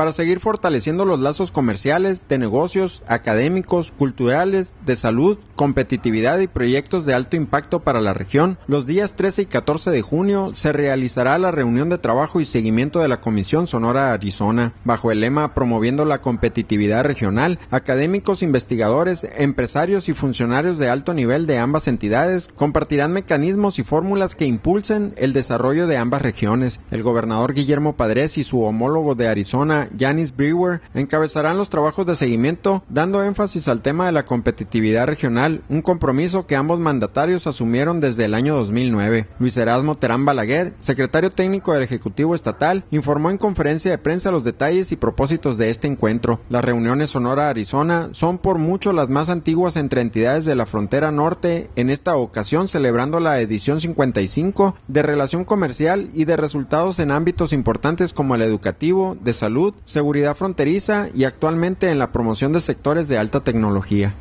para seguir fortaleciendo los lazos comerciales, de negocios, académicos, culturales, de salud, competitividad y proyectos de alto impacto para la región, los días 13 y 14 de junio se realizará la reunión de trabajo y seguimiento de la Comisión Sonora Arizona, bajo el lema Promoviendo la competitividad regional, académicos, investigadores, empresarios y funcionarios de alto nivel de ambas entidades compartirán mecanismos y fórmulas que impulsen el desarrollo de ambas regiones. El gobernador Guillermo Padres y su homólogo de Arizona, Janice Brewer, encabezarán los trabajos de seguimiento, dando énfasis al tema de la competitividad regional, un compromiso que ambos mandatarios asumieron desde el año 2009. Luis Erasmo Terán Balaguer, secretario técnico del Ejecutivo Estatal, informó en conferencia de prensa los detalles y propósitos de este encuentro. Las reuniones Sonora-Arizona son por mucho las más antiguas entre entidades de la frontera norte, en esta ocasión celebrando la edición 55 de relación comercial y de resultados en ámbitos importantes como el educativo, de salud, seguridad fronteriza y actualmente en la promoción de sectores de alta tecnología.